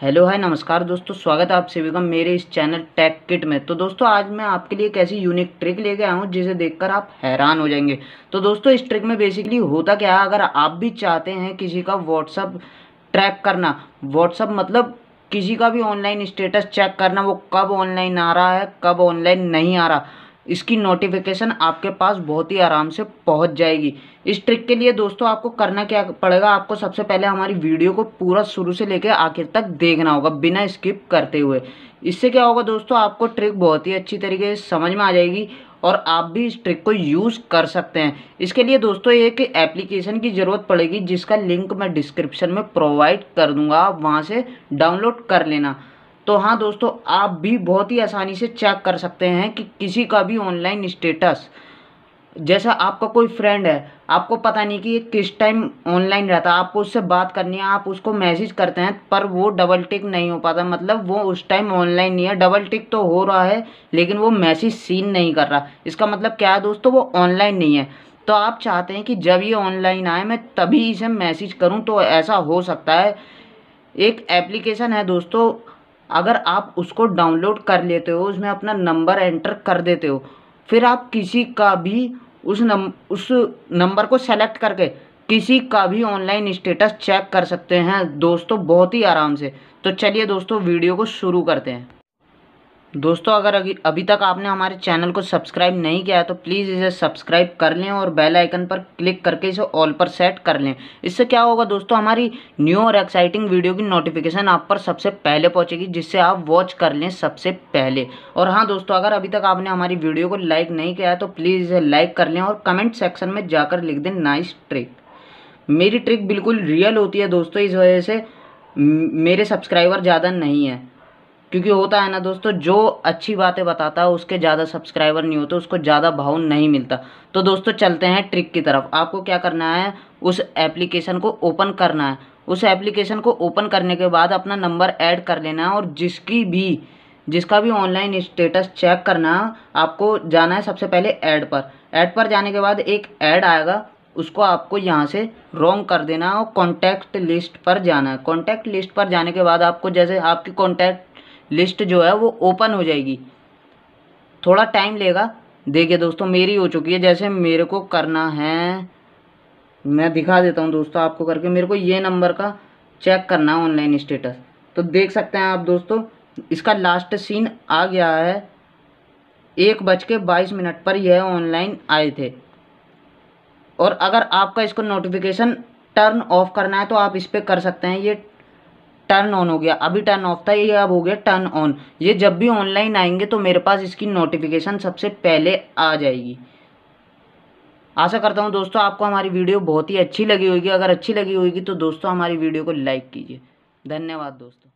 hello hi नमस्कार दोस्तों स्वागत है आप सभी का मेरे इस चैनल टैक किट में तो दोस्तों आज मैं आपके लिए एक ऐसी यूनिक ट्रिक लेके आया हूँ जिसे देखकर आप हैरान हो जाएंगे तो दोस्तों इस ट्रिक में बेसिकली होता क्या है अगर आप भी चाहते हैं किसी का व्हाट्सअप ट्रैक करना व्हाट्सअप मतलब किसी का भी ऑनलाइन स्टेटस चेक करना वो कब ऑनलाइन आ रहा है कब ऑनलाइन नहीं आ रहा इसकी नोटिफिकेशन आपके पास बहुत ही आराम से पहुंच जाएगी इस ट्रिक के लिए दोस्तों आपको करना क्या पड़ेगा आपको सबसे पहले हमारी वीडियो को पूरा शुरू से लेकर आखिर तक देखना होगा बिना स्किप करते हुए इससे क्या होगा दोस्तों आपको ट्रिक बहुत ही अच्छी तरीके से समझ में आ जाएगी और आप भी इस ट्रिक को यूज़ कर सकते हैं इसके लिए दोस्तों एक एप्लीकेशन की ज़रूरत पड़ेगी जिसका लिंक मैं डिस्क्रिप्शन में प्रोवाइड कर दूँगा आप वहाँ से डाउनलोड कर लेना तो हाँ दोस्तों आप भी बहुत ही आसानी से चेक कर सकते हैं कि किसी का भी ऑनलाइन स्टेटस जैसा आपका कोई फ्रेंड है आपको पता नहीं कि ये किस टाइम ऑनलाइन रहता है आपको उससे बात करनी है आप उसको मैसेज करते हैं पर वो डबल टिक नहीं हो पाता मतलब वो उस टाइम ऑनलाइन नहीं है डबल टिक तो हो रहा है लेकिन वो मैसेज सीन नहीं कर रहा इसका मतलब क्या है दोस्तों वो ऑनलाइन नहीं है तो आप चाहते हैं कि जब ये ऑनलाइन आए मैं तभी इसे मैसेज करूँ तो ऐसा हो सकता है एक एप्लीकेशन है दोस्तों अगर आप उसको डाउनलोड कर लेते हो उसमें अपना नंबर एंटर कर देते हो फिर आप किसी का भी उस नम उस नंबर को सेलेक्ट करके किसी का भी ऑनलाइन स्टेटस चेक कर सकते हैं दोस्तों बहुत ही आराम से तो चलिए दोस्तों वीडियो को शुरू करते हैं दोस्तों अगर अभी तक आपने हमारे चैनल को सब्सक्राइब नहीं किया है तो प्लीज़ इसे सब्सक्राइब कर लें और बेल आइकन पर क्लिक करके इसे ऑल पर सेट कर लें इससे क्या होगा दोस्तों हमारी न्यू और एक्साइटिंग वीडियो की नोटिफिकेशन आप पर सबसे पहले पहुंचेगी जिससे आप वॉच कर लें सबसे पहले और हाँ दोस्तों अगर अभी तक आपने हमारी वीडियो को लाइक नहीं किया है तो प्लीज़ इसे लाइक कर लें और कमेंट सेक्शन में जाकर लिख दें नाइस ट्रिक मेरी ट्रिक बिल्कुल रियल होती है दोस्तों इस वजह से मेरे सब्सक्राइबर ज़्यादा नहीं है क्योंकि होता है ना दोस्तों जो अच्छी बातें बताता है उसके ज़्यादा सब्सक्राइबर नहीं होते उसको ज़्यादा भाव नहीं मिलता तो दोस्तों चलते हैं ट्रिक की तरफ आपको क्या करना है उस एप्लीकेशन को ओपन करना है उस एप्लीकेशन को ओपन करने के बाद अपना नंबर ऐड कर लेना है और जिसकी भी जिसका भी ऑनलाइन स्टेटस चेक करना आपको जाना है सबसे पहले ऐड पर ऐड पर जाने के बाद एक ऐड आएगा उसको आपको यहाँ से रॉन्ग कर देना है और कॉन्टैक्ट लिस्ट पर जाना है कॉन्टैक्ट लिस्ट पर जाने के बाद आपको जैसे आपकी कॉन्टैक्ट लिस्ट जो है वो ओपन हो जाएगी थोड़ा टाइम लेगा देखिए दोस्तों मेरी हो चुकी है जैसे मेरे को करना है मैं दिखा देता हूँ दोस्तों आपको करके मेरे को ये नंबर का चेक करना है ऑनलाइन स्टेटस तो देख सकते हैं आप दोस्तों इसका लास्ट सीन आ गया है एक बज के बाईस मिनट पर यह ऑनलाइन आए थे और अगर आपका इसको नोटिफिकेशन टर्न ऑफ करना है तो आप इस पर कर सकते हैं ये टर्न ऑन हो गया अभी टर्न ऑफ था ये अब हो गया टर्न ऑन ये जब भी ऑनलाइन आएंगे तो मेरे पास इसकी नोटिफिकेशन सबसे पहले आ जाएगी आशा करता हूँ दोस्तों आपको हमारी वीडियो बहुत ही अच्छी लगी होगी अगर अच्छी लगी होगी तो दोस्तों हमारी वीडियो को लाइक कीजिए धन्यवाद दोस्तों